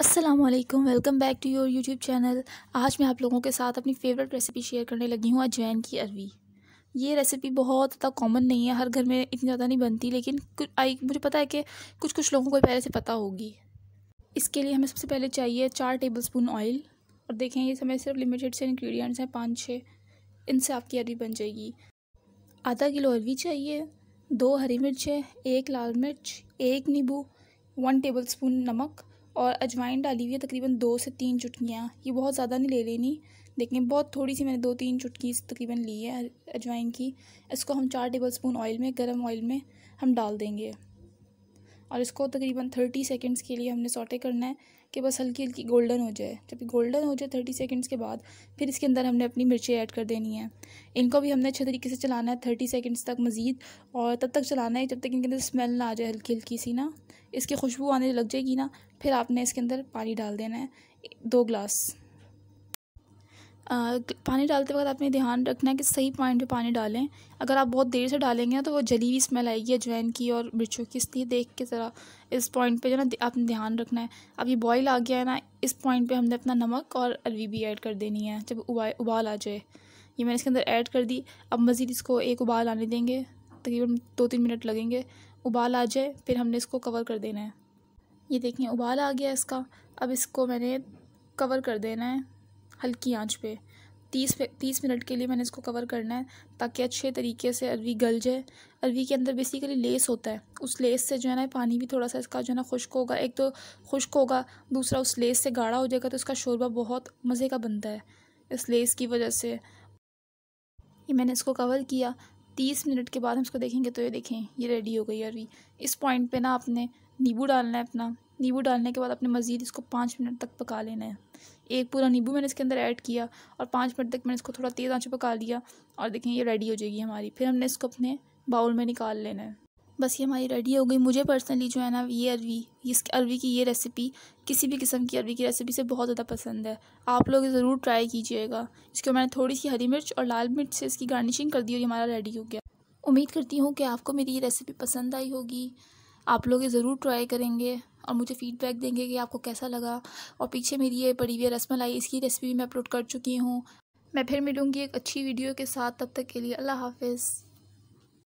Aslam welcome back to your YouTube channel आज मैं आप लोगों के साथ अपनी फेवरेट रेसिपी शेयर करने लगी हूँ अजवैन की अरवी ये रेसिपी बहुत ज़्यादा कॉमन नहीं है हर घर में इतनी ज़्यादा नहीं बनती लेकिन आई मुझे पता है कि कुछ कुछ लोगों को पहले से पता होगी इसके लिए हमें सबसे पहले चाहिए चार टेबल स्पून ऑयल और देखें ये समय सिर्फ लिमिटेड से इन्ग्रीडियंट्स हैं पाँच छः इनसे आपकी अरवी बन जाएगी आधा किलो अरवी चाहिए दो हरी मिर्चें एक लाल मिर्च एक नींबू वन टेबल स्पून नमक और अजवाइन डाली हुई है तकरीबन दो से तीन चुटकियाँ ये बहुत ज़्यादा नहीं ले लेनी देखें बहुत थोड़ी सी मैंने दो तीन चुटकी तकरीबन ली है अजवाइन की इसको हम चार टेबल स्पून ऑयल में गर्म ऑयल में हम डाल देंगे और इसको तकरीबन थर्टी सेकेंड्स के लिए हमने सोटे करना है कि बस हल्की हल्की गोल्डन हो जाए जब गोल्डन हो जाए थर्टी सेकेंड्स के बाद फिर इसके अंदर हमने अपनी मिर्चें ऐड कर देनी है इनको भी हमने अच्छे तरीके से चलाना है थर्टी सेकेंड्स तक मज़ीद और तब तक चलाना है जब तक इनके अंदर स्मेल ना आ जाए हल्की हल्की सी ना इसकी खुशबू आने लग जाएगी ना फिर आपने इसके अंदर पानी डाल देना है दो ग्लास पानी डालते वक्त आपने ध्यान रखना है कि सही पॉइंट पे पानी डालें अगर आप बहुत देर से डालेंगे ना तो वो जली हुई स्मेल आएगी अजवैन की और मिर्चों की इसलिए देख के ज़रा इस पॉइंट पे जो ना आपने ध्यान रखना है अब ये बॉईल आ गया है ना इस पॉइंट पे हमने अपना नमक और अलवी भी ऐड कर देनी है जब उबाल उबाल आ जाए ये मैंने इसके अंदर ऐड कर दी अब मज़ीद इसको एक उबाल आने देंगे तकरीबन दो तीन मिनट लगेंगे उबाल आ जाए फिर हमने इसको कवर कर देना है ये देखिए उबाल आ गया इसका अब इसको मैंने कवर कर देना है हल्की आंच पे तीस तीस मिनट के लिए मैंने इसको कवर करना है ताकि अच्छे तरीके से अरवी गल जाए अरवी के अंदर बेसिकली लेस होता है उस लेस से जो है ना पानी भी थोड़ा सा इसका जो है ना खुश्क होगा एक तो खुश्क होगा दूसरा उस लेस से गाढ़ा हो जाएगा तो उसका शोरबा बहुत मज़े का बनता है इस लेस की वजह से ये मैंने इसको कवर किया तीस मिनट के बाद हम इसको देखेंगे तो ये देखें ये रेडी हो गई अरवी इस पॉइंट पर ना आपने नींबू डालना है अपना नींबू डालने के बाद अपने मज़ीद इसको पाँच मिनट तक पका लेना है एक पूरा नींबू मैंने इसके अंदर ऐड किया और पाँच मिनट तक मैंने इसको थोड़ा तेज़ आँच पका लिया और देखें ये रेडी हो जाएगी हमारी फिर हमने इसको अपने बाउल में निकाल लेना है बस ये हमारी रेडी हो गई मुझे पर्सनली जो है ना ये अरवी इस अरवी की ये रेसिपी किसी भी किस्म की अरवी की रेसिपी से बहुत ज़्यादा पसंद है आप लोग ज़रूर ट्राई कीजिएगा इसको मैंने थोड़ी सी हरी मिर्च और लाल मिर्च से इसकी गार्निशिंग कर दी और ये हमारा रेडी हो गया उम्मीद करती हूँ कि आपको मेरी ये रेसिपी पसंद आई होगी आप लोग ज़रूर ट्राई करेंगे और मुझे फ़ीडबैक देंगे कि आपको कैसा लगा और पीछे मेरी ये पड़ी हुई रसमलाई इसकी रेसिपी मैं अपलोड कर चुकी हूँ मैं फिर मिलूँगी एक अच्छी वीडियो के साथ तब तक के लिए अल्लाह हाफिज़